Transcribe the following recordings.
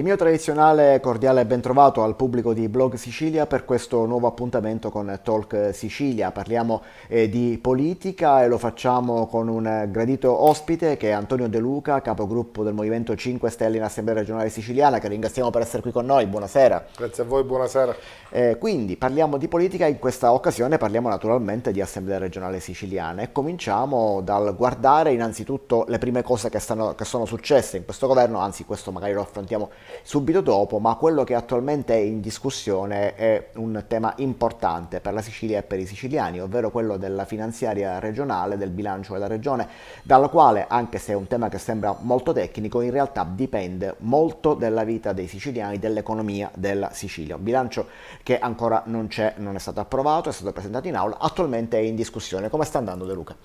Il mio tradizionale cordiale bentrovato al pubblico di Blog Sicilia per questo nuovo appuntamento con Talk Sicilia. Parliamo eh, di politica e lo facciamo con un gradito ospite che è Antonio De Luca, capogruppo del Movimento 5 Stelle in Assemblea regionale siciliana, che ringraziamo per essere qui con noi. Buonasera. Grazie a voi, buonasera. Eh, quindi parliamo di politica, e in questa occasione parliamo naturalmente di Assemblea regionale siciliana e cominciamo dal guardare innanzitutto le prime cose che, stanno, che sono successe in questo governo, anzi questo magari lo affrontiamo subito dopo, ma quello che attualmente è in discussione è un tema importante per la Sicilia e per i siciliani, ovvero quello della finanziaria regionale, del bilancio della regione, dalla quale, anche se è un tema che sembra molto tecnico, in realtà dipende molto della vita dei siciliani, dell'economia della Sicilia. Un bilancio che ancora non c'è, non è stato approvato, è stato presentato in aula, attualmente è in discussione. Come sta andando De Luca?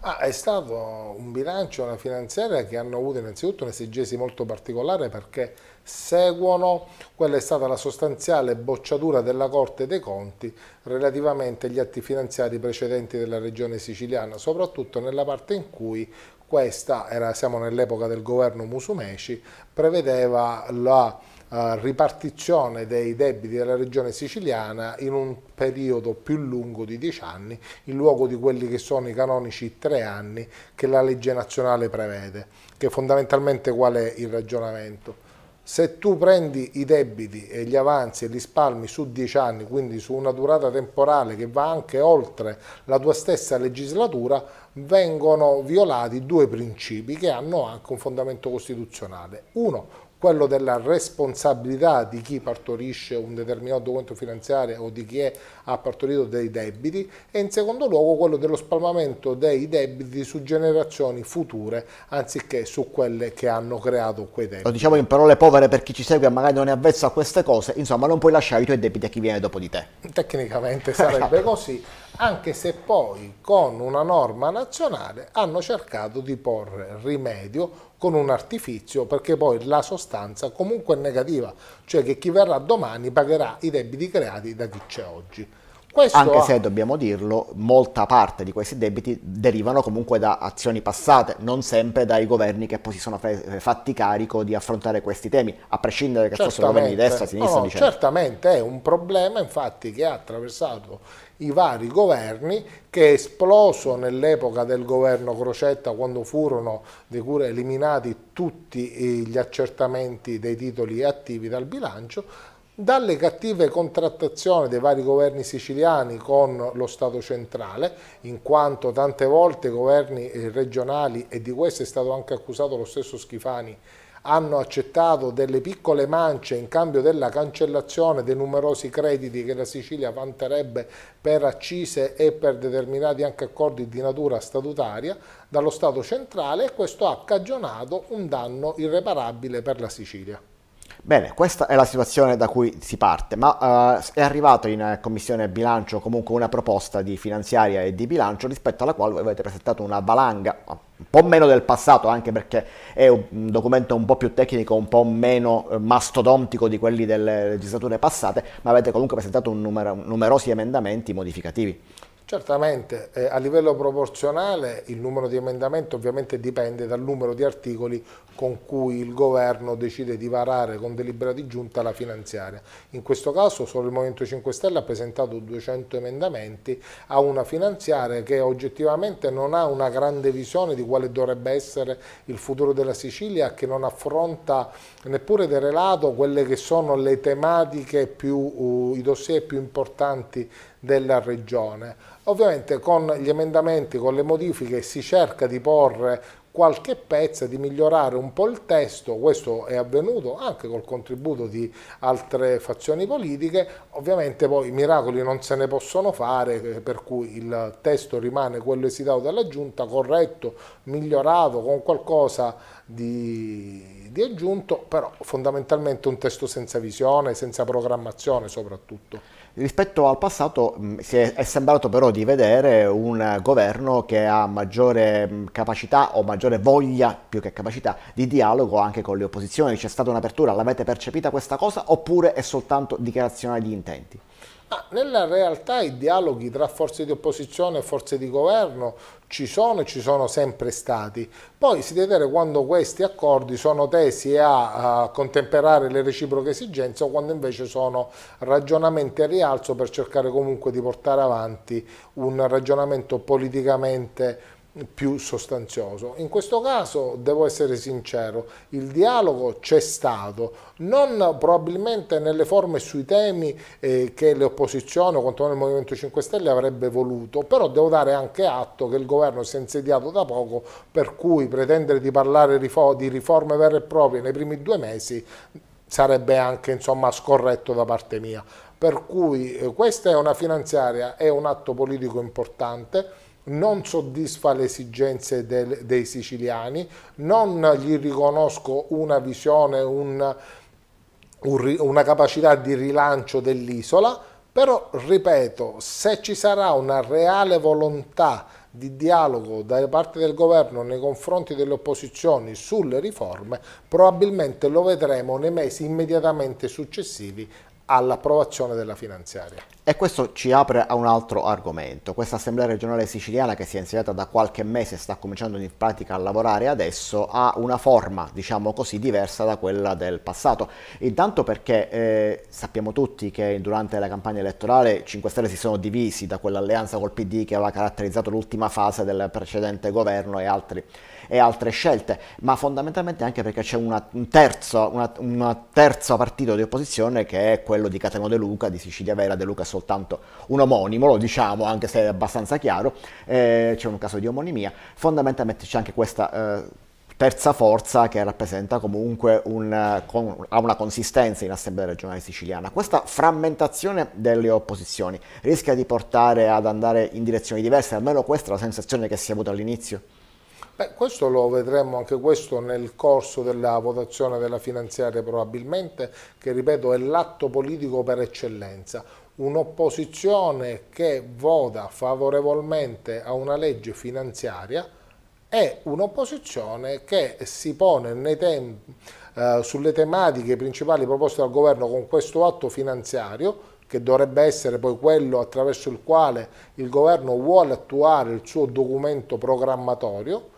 Ah, è stato un bilancio, una finanziaria che hanno avuto innanzitutto un'esigenza molto particolare perché seguono. Quella è stata la sostanziale bocciatura della Corte dei Conti relativamente agli atti finanziari precedenti della regione siciliana, soprattutto nella parte in cui questa, era, siamo nell'epoca del governo Musumeci, prevedeva la eh, ripartizione dei debiti della regione siciliana in un periodo più lungo di 10 anni, in luogo di quelli che sono i canonici 3 anni che la legge nazionale prevede, che fondamentalmente qual è il ragionamento? Se tu prendi i debiti e gli avanzi e li spalmi su 10 anni, quindi su una durata temporale che va anche oltre la tua stessa legislatura, vengono violati due principi che hanno anche un fondamento costituzionale. Uno, quello della responsabilità di chi partorisce un determinato conto finanziario o di chi è, ha partorito dei debiti e in secondo luogo quello dello spalmamento dei debiti su generazioni future anziché su quelle che hanno creato quei debiti. Lo diciamo in parole povere per chi ci segue e magari non è avvezzo a queste cose, insomma non puoi lasciare i tuoi debiti a chi viene dopo di te. Tecnicamente sarebbe così, anche se poi con una norma nazionale hanno cercato di porre rimedio con un artifizio perché poi la sostanza comunque è negativa, cioè che chi verrà domani pagherà i debiti creati da chi c'è oggi. Questo Anche ha... se dobbiamo dirlo, molta parte di questi debiti derivano comunque da azioni passate, non sempre dai governi che poi si sono fatti carico di affrontare questi temi, a prescindere che fossero governi di destra, o sinistra, no, no, diciamo. Certamente è un problema infatti che ha attraversato i vari governi che è esploso nell'epoca del governo Crocetta quando furono eliminati tutti gli accertamenti dei titoli attivi dal bilancio, dalle cattive contrattazioni dei vari governi siciliani con lo Stato centrale, in quanto tante volte i governi eh, regionali, e di questo è stato anche accusato lo stesso Schifani, hanno accettato delle piccole mance in cambio della cancellazione dei numerosi crediti che la Sicilia vanterebbe per accise e per determinati anche accordi di natura statutaria dallo Stato centrale e questo ha cagionato un danno irreparabile per la Sicilia. Bene, questa è la situazione da cui si parte, ma eh, è arrivata in eh, commissione bilancio comunque una proposta di finanziaria e di bilancio rispetto alla quale voi avete presentato una valanga, un po' meno del passato, anche perché è un documento un po' più tecnico, un po' meno eh, mastodontico di quelli delle legislature passate, ma avete comunque presentato un numero, numerosi emendamenti modificativi. Certamente, eh, a livello proporzionale il numero di emendamenti ovviamente dipende dal numero di articoli con cui il governo decide di varare con delibera di giunta la finanziaria. In questo caso solo il Movimento 5 Stelle ha presentato 200 emendamenti a una finanziaria che oggettivamente non ha una grande visione di quale dovrebbe essere il futuro della Sicilia, che non affronta neppure del relato quelle che sono le tematiche più, uh, i dossier più importanti della regione. Ovviamente con gli emendamenti, con le modifiche si cerca di porre qualche pezza, di migliorare un po' il testo, questo è avvenuto anche col contributo di altre fazioni politiche, ovviamente poi miracoli non se ne possono fare, eh, per cui il testo rimane quello esitato dalla Giunta, corretto, migliorato, con qualcosa di, di aggiunto, però fondamentalmente un testo senza visione, senza programmazione soprattutto. Rispetto al passato mm, si è, è, sembrato però di vedere un governo che ha maggiore mm, capacità o maggiore voglia, più che capacità, di dialogo anche con le opposizioni. C'è stata un'apertura, l'avete percepita questa cosa oppure è soltanto dichiarazione di intenti? Ma nella realtà i dialoghi tra forze di opposizione e forze di governo ci sono e ci sono sempre stati. Poi si deve vedere quando questi accordi sono tesi a, a contemperare le reciproche esigenze o quando invece sono ragionamenti a rialzo per cercare comunque di portare avanti un ragionamento politicamente più sostanzioso. In questo caso, devo essere sincero, il dialogo c'è stato, non probabilmente nelle forme sui temi eh, che le opposizioni o quantomeno il Movimento 5 Stelle avrebbe voluto, però devo dare anche atto che il governo si è insediato da poco, per cui pretendere di parlare di riforme vere e proprie nei primi due mesi sarebbe anche insomma, scorretto da parte mia. Per cui eh, questa è una finanziaria, è un atto politico importante, non soddisfa le esigenze del, dei siciliani, non gli riconosco una visione, un, un, una capacità di rilancio dell'isola, però ripeto, se ci sarà una reale volontà di dialogo da parte del governo nei confronti delle opposizioni sulle riforme, probabilmente lo vedremo nei mesi immediatamente successivi all'approvazione della finanziaria. E questo ci apre a un altro argomento. Questa assemblea regionale siciliana che si è insediata da qualche mese e sta cominciando in pratica a lavorare adesso ha una forma, diciamo così, diversa da quella del passato. Intanto perché eh, sappiamo tutti che durante la campagna elettorale 5 Stelle si sono divisi da quell'alleanza col PD che aveva caratterizzato l'ultima fase del precedente governo e, altri, e altre scelte, ma fondamentalmente anche perché c'è una, un, terzo, una, una terzo partito di opposizione che è quello di Cateno De Luca, di Sicilia Vera, De Luca Solo soltanto un omonimo, lo diciamo anche se è abbastanza chiaro, eh, c'è un caso di omonimia, fondamentalmente c'è anche questa... Eh, terza forza che rappresenta comunque un, ha una consistenza in Assemblea regionale siciliana. Questa frammentazione delle opposizioni rischia di portare ad andare in direzioni diverse, almeno questa è la sensazione che si è avuta all'inizio? Beh, questo lo vedremo anche questo nel corso della votazione della finanziaria probabilmente, che ripeto è l'atto politico per eccellenza un'opposizione che vota favorevolmente a una legge finanziaria è un'opposizione che si pone tem eh, sulle tematiche principali proposte dal governo con questo atto finanziario che dovrebbe essere poi quello attraverso il quale il governo vuole attuare il suo documento programmatorio,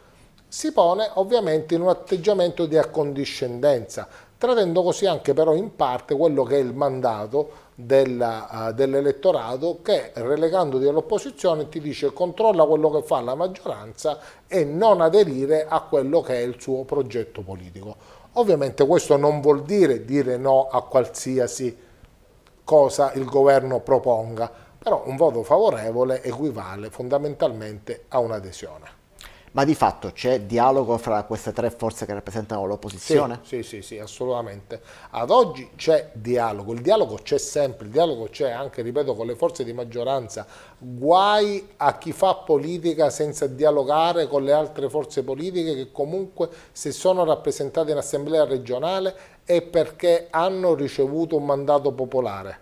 si pone ovviamente in un atteggiamento di accondiscendenza, tradendo così anche però in parte quello che è il mandato eh, dell'elettorato che relegandoti all'opposizione ti dice controlla quello che fa la maggioranza e non aderire a quello che è il suo progetto politico. Ovviamente questo non vuol dire dire no a qualsiasi cosa il governo proponga, però un voto favorevole equivale fondamentalmente a un'adesione. Ma di fatto c'è dialogo fra queste tre forze che rappresentano l'opposizione? Sì, sì, sì, sì, assolutamente. Ad oggi c'è dialogo, il dialogo c'è sempre, il dialogo c'è anche, ripeto, con le forze di maggioranza. Guai a chi fa politica senza dialogare con le altre forze politiche che comunque se sono rappresentate in assemblea regionale è perché hanno ricevuto un mandato popolare.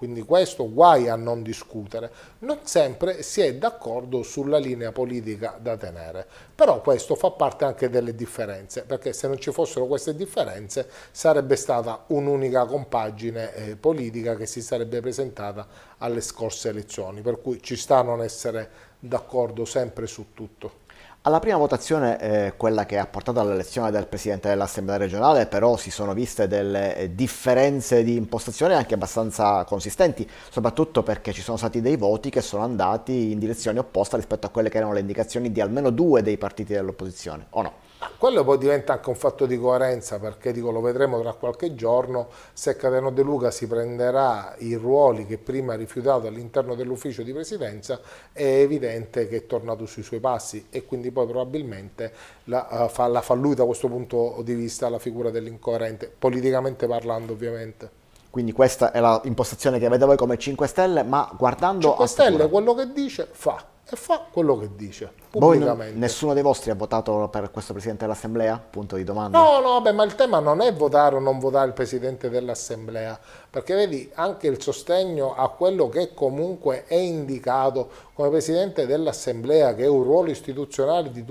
Quindi questo guai a non discutere. Non sempre si è d'accordo sulla linea politica da tenere, però questo fa parte anche delle differenze, perché se non ci fossero queste differenze sarebbe stata un'unica compagine eh, politica che si sarebbe presentata alle scorse elezioni, per cui ci sta a non essere d'accordo sempre su tutto. Alla prima votazione, eh, quella che ha portato all'elezione del Presidente dell'Assemblea regionale, però si sono viste delle eh, differenze di impostazione anche abbastanza consistenti, soprattutto perché ci sono stati dei voti che sono andati in direzione opposta rispetto a quelle che erano le indicazioni di almeno due dei partiti dell'opposizione, o no? Quello poi diventa anche un fatto di coerenza perché dico, lo vedremo tra qualche giorno se Cateno De Luca si prenderà i ruoli che prima ha rifiutato all'interno dell'ufficio di presidenza è evidente che è tornato sui suoi passi e quindi poi probabilmente la, uh, fa, la fa lui da questo punto di vista la figura dell'incoerente, politicamente parlando ovviamente. Quindi questa è l'impostazione che avete voi come 5 Stelle, ma guardando... 5 Stelle quello che dice fa e fa quello che dice pubblicamente. Voi, nessuno dei vostri ha votato per questo presidente dell'assemblea? Punto di domanda. No, no, beh, ma il tema non è votare o non votare il presidente dell'assemblea, perché vedi anche il sostegno a quello che comunque è indicato come Presidente dell'Assemblea, che è un ruolo istituzionale di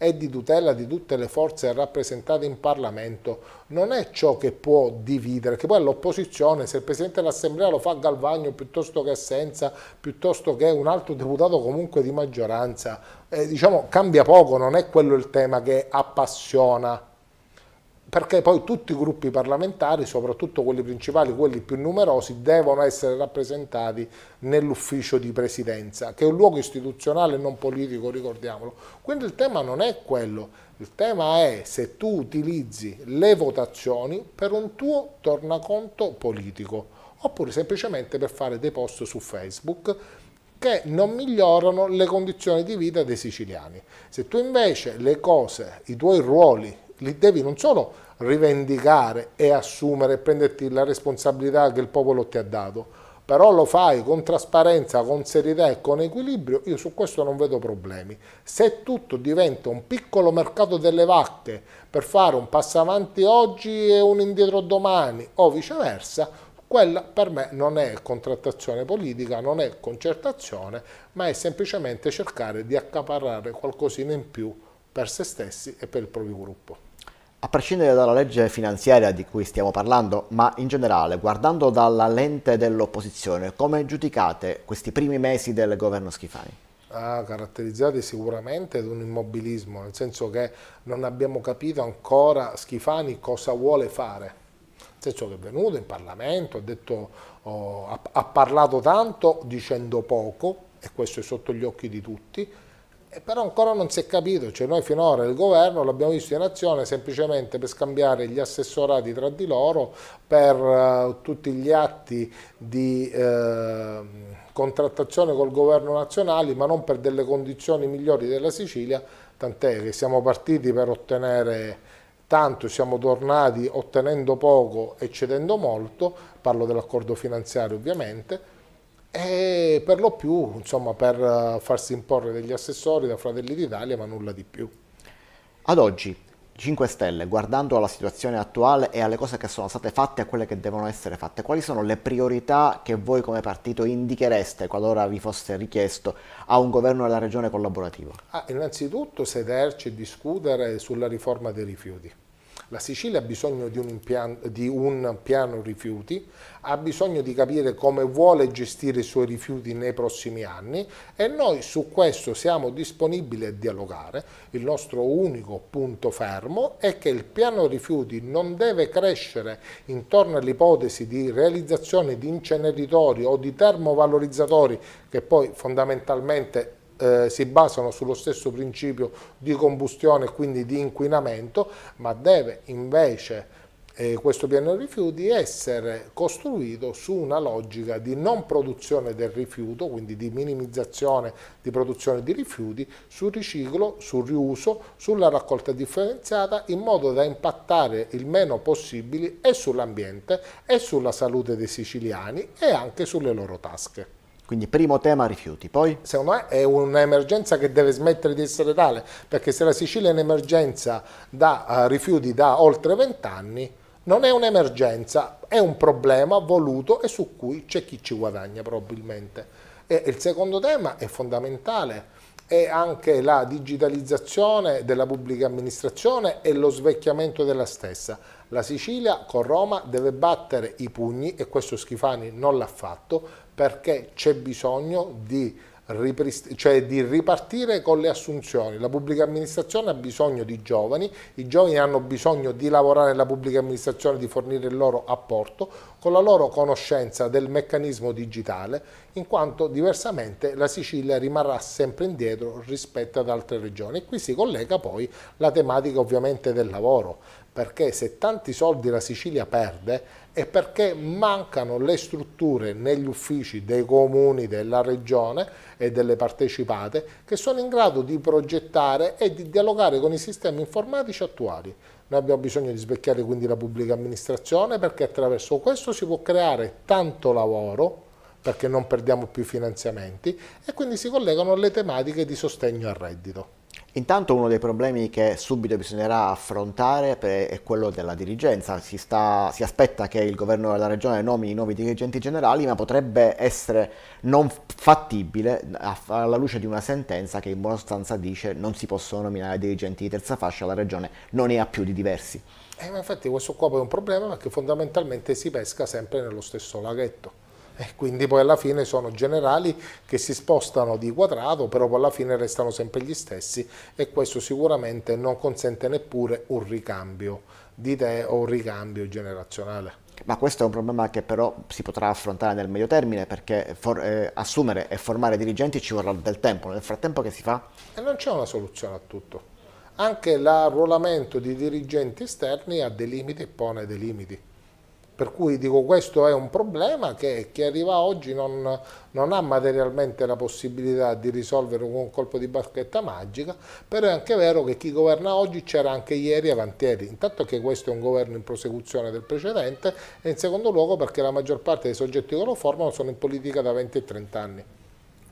e di tutela di tutte le forze rappresentate in Parlamento, non è ciò che può dividere, che poi l'opposizione, se il Presidente dell'Assemblea lo fa a Galvagno piuttosto che Assenza, piuttosto che un altro deputato comunque di maggioranza, eh, diciamo cambia poco, non è quello il tema che appassiona perché poi tutti i gruppi parlamentari, soprattutto quelli principali, quelli più numerosi, devono essere rappresentati nell'ufficio di presidenza, che è un luogo istituzionale e non politico, ricordiamolo. Quindi il tema non è quello, il tema è se tu utilizzi le votazioni per un tuo tornaconto politico, oppure semplicemente per fare dei post su Facebook che non migliorano le condizioni di vita dei siciliani. Se tu invece le cose, i tuoi ruoli, li devi non solo rivendicare e assumere e prenderti la responsabilità che il popolo ti ha dato, però lo fai con trasparenza, con serietà e con equilibrio, io su questo non vedo problemi. Se tutto diventa un piccolo mercato delle vacche per fare un passo avanti oggi e un indietro domani o viceversa, quella per me non è contrattazione politica, non è concertazione, ma è semplicemente cercare di accaparrare qualcosina in più per se stessi e per il proprio gruppo. A prescindere dalla legge finanziaria di cui stiamo parlando, ma in generale, guardando dalla lente dell'opposizione, come giudicate questi primi mesi del governo Schifani? Ah, caratterizzati sicuramente da un immobilismo, nel senso che non abbiamo capito ancora Schifani cosa vuole fare. Nel senso che è venuto in Parlamento, ha, detto, oh, ha, ha parlato tanto dicendo poco, e questo è sotto gli occhi di tutti, e però ancora non si è capito, cioè noi finora il governo l'abbiamo visto in azione semplicemente per scambiare gli assessorati tra di loro per uh, tutti gli atti di uh, contrattazione col governo nazionale, ma non per delle condizioni migliori della Sicilia, tant'è che siamo partiti per ottenere tanto, siamo tornati ottenendo poco e cedendo molto, parlo dell'accordo finanziario ovviamente, e per lo più insomma, per eh, farsi imporre degli assessori da Fratelli d'Italia, ma nulla di più. Ad oggi, 5 Stelle, guardando alla situazione attuale e alle cose che sono state fatte e a quelle che devono essere fatte, quali sono le priorità che voi come partito indichereste qualora vi fosse richiesto a un governo della regione collaborativo? Ah, innanzitutto sederci e discutere sulla riforma dei rifiuti la Sicilia ha bisogno di un, impian, di un piano rifiuti, ha bisogno di capire come vuole gestire i suoi rifiuti nei prossimi anni e noi su questo siamo disponibili a dialogare. Il nostro unico punto fermo è che il piano rifiuti non deve crescere intorno all'ipotesi di realizzazione di inceneritori o di termovalorizzatori che poi fondamentalmente eh, si basano sullo stesso principio di combustione e quindi di inquinamento, ma deve invece eh, questo piano rifiuti essere costruito su una logica di non produzione del rifiuto, quindi di minimizzazione di produzione di rifiuti, sul riciclo, sul riuso, sulla raccolta differenziata, in modo da impattare il meno possibile e sull'ambiente e sulla salute dei siciliani e anche sulle loro tasche. Quindi primo tema rifiuti, poi? Secondo me è un'emergenza che deve smettere di essere tale, perché se la Sicilia è un'emergenza da uh, rifiuti da oltre vent'anni, non è un'emergenza, è un problema voluto e su cui c'è chi ci guadagna probabilmente. E il secondo tema è fondamentale, è anche la digitalizzazione della pubblica amministrazione e lo svecchiamento della stessa. La Sicilia con Roma deve battere i pugni, e questo Schifani non l'ha fatto, perché c'è bisogno di, cioè di, ripartire con le assunzioni. La pubblica amministrazione ha bisogno di giovani, i giovani hanno bisogno di lavorare nella pubblica amministrazione, di fornire il loro apporto con la loro conoscenza del meccanismo digitale, in quanto diversamente la Sicilia rimarrà sempre indietro rispetto ad altre regioni. E qui si collega poi la tematica ovviamente del lavoro, perché se tanti soldi la Sicilia perde è perché mancano le strutture negli uffici dei comuni, della regione e delle partecipate che sono in grado di progettare e di dialogare con i sistemi informatici attuali. Noi abbiamo bisogno di svecchiare quindi la pubblica amministrazione perché attraverso questo si può creare tanto lavoro perché non perdiamo più finanziamenti e quindi si collegano alle tematiche di sostegno al reddito. Intanto uno dei problemi che subito bisognerà affrontare è quello della dirigenza. Si, sta, si, aspetta che il governo della regione nomini nuovi dirigenti generali, ma potrebbe essere non fattibile alla luce di una sentenza che in buona sostanza dice non si possono nominare dirigenti di terza fascia, la regione non ne ha più di diversi. Eh, infatti questo qua è un problema perché fondamentalmente si pesca sempre nello stesso laghetto e quindi poi alla fine sono generali che si spostano di quadrato però poi alla fine restano sempre gli stessi e questo sicuramente non consente neppure un ricambio di idee o un ricambio generazionale. Ma questo è un problema che però si potrà affrontare nel medio termine perché for, eh, assumere e formare dirigenti ci vorrà del tempo, nel frattempo che si fa? E non c'è una soluzione a tutto. Anche l'arruolamento di dirigenti esterni ha dei limiti e pone dei limiti. Per cui dico questo è un problema che chi arriva oggi non, non ha materialmente la possibilità di risolvere con un colpo di bacchetta magica, però è anche vero che chi governa oggi c'era anche ieri e avantieri, intanto che questo è un governo in prosecuzione del precedente e in secondo luogo perché la maggior parte dei soggetti che lo formano sono in politica da 20 e 30 anni.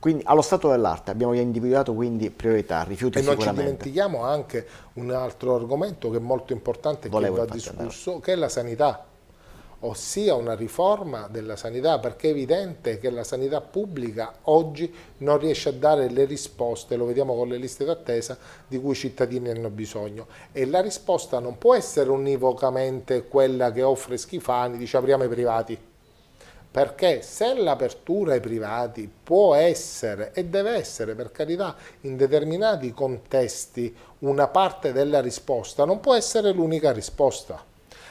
Quindi allo stato dell'arte abbiamo individuato quindi priorità, rifiuti e non ci dimentichiamo anche un altro argomento che è molto importante e che va discusso, che è la sanità ossia una riforma della sanità, perché è evidente che la sanità pubblica oggi non riesce a dare le risposte, lo vediamo con le liste d'attesa, di cui i cittadini hanno bisogno. E la risposta non può essere univocamente quella che offre Schifani, dice apriamo i privati. Perché se l'apertura ai privati può essere e deve essere, per carità, in determinati contesti una parte della risposta, non può essere l'unica risposta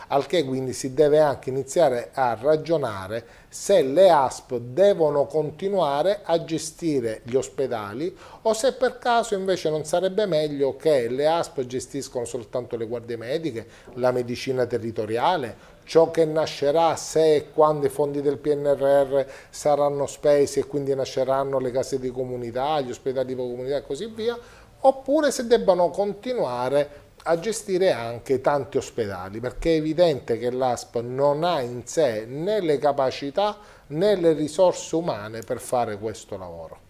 al che quindi si deve anche iniziare a ragionare se le ASP devono continuare a gestire gli ospedali o se per caso invece non sarebbe meglio che le ASP gestiscono soltanto le guardie mediche, la medicina territoriale, ciò che nascerà se e quando i fondi del PNRR saranno spesi e quindi nasceranno le case di comunità, gli ospedali di comunità e così via, oppure se debbano continuare a gestire anche tanti ospedali perché è evidente che l'ASP non ha in sé né le capacità né le risorse umane per fare questo lavoro.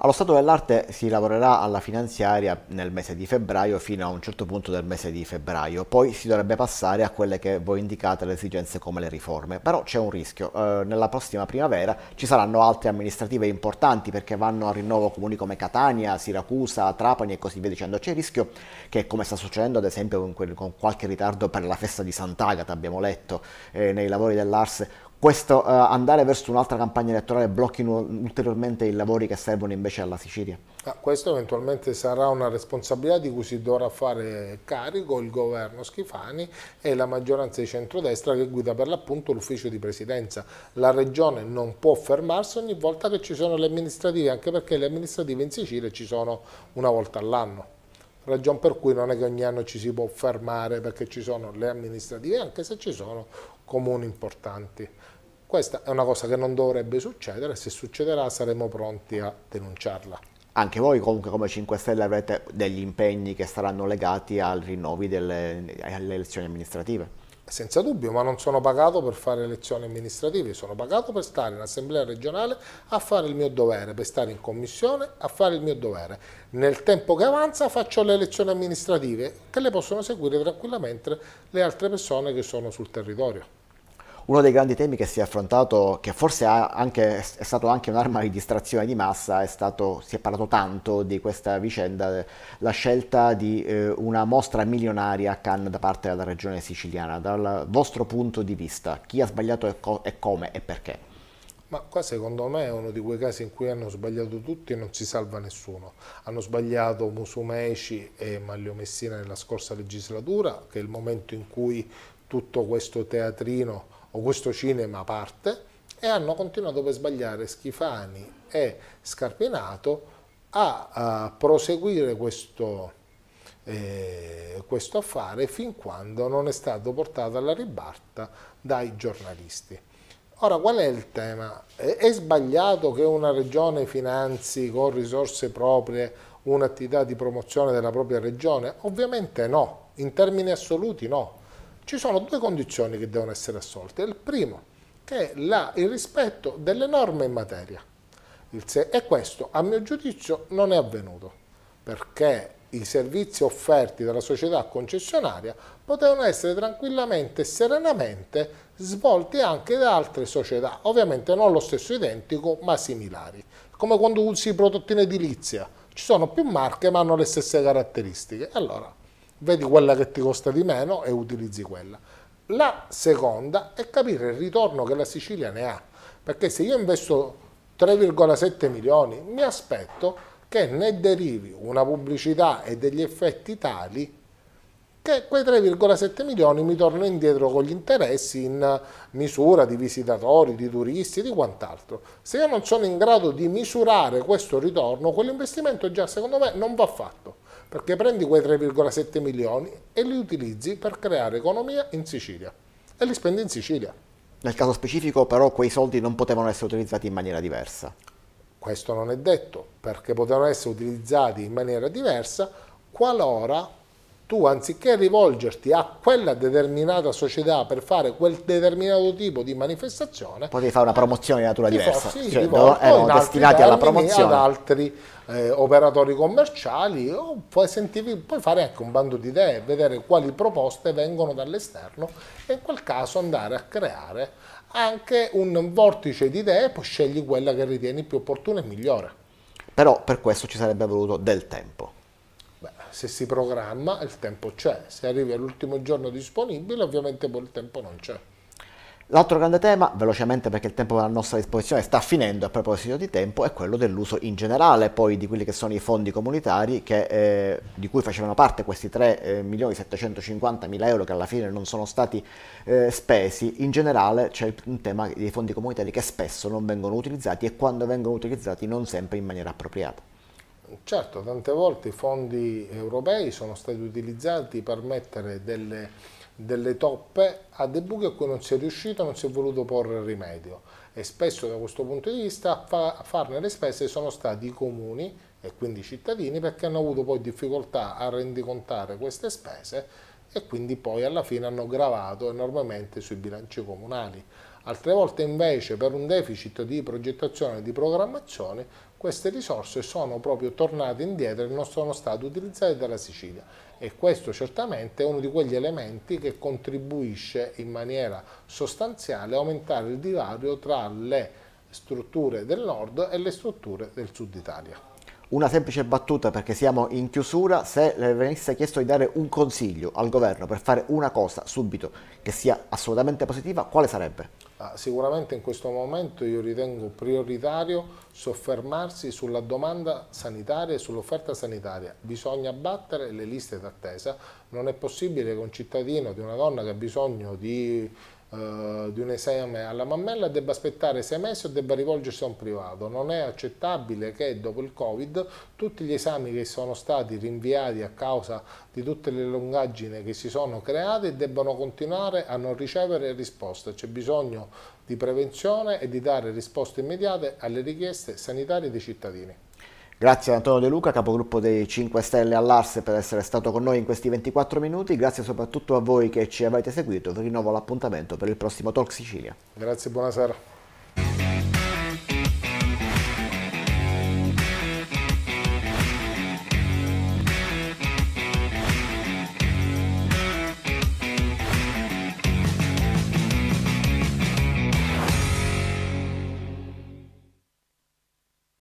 Allo stato dell'arte si lavorerà alla finanziaria nel mese di febbraio fino a un certo punto del mese di febbraio, poi si dovrebbe passare a quelle che voi indicate le esigenze come le riforme, però c'è un rischio, eh, nella prossima primavera ci saranno altre amministrative importanti perché vanno a rinnovo comuni come Catania, Siracusa, Trapani e così via dicendo, c'è il rischio che come sta succedendo ad esempio con, quel, con qualche ritardo per la festa di Sant'Agata abbiamo letto eh, nei lavori dell'Ars questo uh, andare verso un'altra campagna elettorale blocchino ulteriormente i lavori che servono invece alla Sicilia? Ah, questo eventualmente sarà una responsabilità di cui si dovrà fare carico il governo Schifani e la maggioranza di centrodestra che guida per l'appunto l'ufficio di presidenza. La regione non può fermarsi ogni volta che ci sono le amministrative, anche perché le amministrative in Sicilia ci sono una volta all'anno ragion per cui non è che ogni anno ci si può fermare perché ci sono le amministrative, anche se ci sono comuni importanti. Questa è una cosa che non dovrebbe succedere, se succederà saremo pronti a denunciarla. Anche voi comunque come 5 Stelle avrete degli impegni che saranno legati ai rinnovi delle, alle elezioni amministrative? Senza dubbio, ma non sono pagato per fare elezioni amministrative, sono pagato per stare in assemblea regionale a fare il mio dovere, per stare in commissione a fare il mio dovere. Nel tempo che avanza faccio le elezioni amministrative che le possono seguire tranquillamente le altre persone che sono sul territorio uno dei grandi temi che si è affrontato, che forse anche, è stato anche un'arma di distrazione di massa, è stato, si è parlato tanto di questa vicenda, la scelta di eh, una mostra milionaria a Cannes da parte della regione siciliana. Dal vostro punto di vista, chi ha sbagliato e, co e come e perché? Ma qua secondo me è uno di quei casi in cui hanno sbagliato tutti e non si salva nessuno. Hanno sbagliato Musumeci e Maglio Messina nella scorsa legislatura, che è il momento in cui tutto questo teatrino o questo cinema parte e hanno continuato per sbagliare Schifani e Scarpinato a, a proseguire questo, eh, questo affare fin quando non è stato portato alla ribalta dai giornalisti. Ora, qual è il tema? È sbagliato che una regione finanzi con risorse proprie un'attività di promozione della propria regione? Ovviamente no, in termini assoluti no ci sono due condizioni che devono essere assolte. Il primo, che è la, il rispetto delle norme in materia. Se, e questo, a mio giudizio, non è avvenuto, perché i servizi offerti dalla società concessionaria potevano essere tranquillamente e serenamente svolti anche da altre società, ovviamente non lo stesso identico, ma similari, come quando usi i prodotti in edilizia, ci sono più marche ma hanno le stesse caratteristiche. Allora, vedi quella che ti costa di meno e utilizzi quella. La seconda è capire il ritorno che la Sicilia ne ha, perché se io investo 3,7 milioni mi aspetto che ne derivi una pubblicità e degli effetti tali che quei 3,7 milioni mi torno indietro con gli interessi in misura di visitatori, di turisti, e di quant'altro. Se io non sono in grado di misurare questo ritorno, quell'investimento già secondo me non va fatto perché prendi quei 3,7 milioni e li utilizzi per creare economia in Sicilia e li spendi in Sicilia. Nel caso specifico però quei soldi non potevano essere utilizzati in maniera diversa. Questo non è detto, perché potevano essere utilizzati in maniera diversa qualora tu anziché rivolgerti a quella determinata società per fare quel determinato tipo di manifestazione potevi fare una promozione di natura diversa sì, cioè, no, certo, erano destinati alla promozione ad altri eh, operatori commerciali o poi sentivi puoi fare anche ecco, un bando di idee vedere quali proposte vengono dall'esterno e in quel caso andare a creare anche un vortice di idee poi scegli quella che ritieni più opportuna e migliore però per questo ci sarebbe voluto del tempo se si programma il tempo c'è, se arrivi all'ultimo giorno disponibile ovviamente poi il tempo non c'è. L'altro grande tema, velocemente perché il tempo a nostra disposizione sta finendo a proposito di tempo, è quello dell'uso in generale poi di quelli che sono i fondi comunitari che, eh, di cui facevano parte questi 3 eh, milioni 750 mila euro che alla fine non sono stati eh, spesi. In generale c'è un tema dei fondi comunitari che spesso non vengono utilizzati e quando vengono utilizzati non sempre in maniera appropriata. Certo, tante volte i fondi europei sono stati utilizzati per mettere delle, delle toppe a dei buchi a cui non si è riuscito, non si è voluto porre rimedio e spesso da questo punto di vista a farne le spese sono stati i comuni e quindi i cittadini perché hanno avuto poi difficoltà a rendicontare queste spese e quindi poi alla fine hanno gravato enormemente sui bilanci comunali. Altre volte invece per un deficit di progettazione e di programmazione queste risorse sono proprio tornate indietro e non sono state utilizzate dalla Sicilia e questo certamente è uno di quegli elementi che contribuisce in maniera sostanziale a aumentare il divario tra le strutture del nord e le strutture del sud Italia. Una semplice battuta perché siamo in chiusura, se le venisse chiesto di dare un consiglio al governo per fare una cosa subito che sia assolutamente positiva, quale sarebbe? Ah, sicuramente in questo momento io ritengo prioritario soffermarsi sulla domanda sanitaria e sull'offerta sanitaria. Bisogna abbattere le liste d'attesa, non è possibile che un cittadino di una donna che ha bisogno di eh, di un esame alla mammella debba aspettare sei mesi o debba rivolgersi a un privato. Non è accettabile che dopo il Covid tutti gli esami che sono stati rinviati a causa di tutte le lungaggini che si sono create debbano continuare a non ricevere risposte. C'è bisogno di prevenzione e di dare risposte immediate alle richieste sanitarie dei cittadini. Grazie ad Antonio De Luca, capogruppo dei 5 Stelle all'Ars, per essere stato con noi in questi 24 minuti. Grazie soprattutto a voi che ci avete seguito. Vi rinnovo l'appuntamento per il prossimo Talk Sicilia. Grazie, buonasera.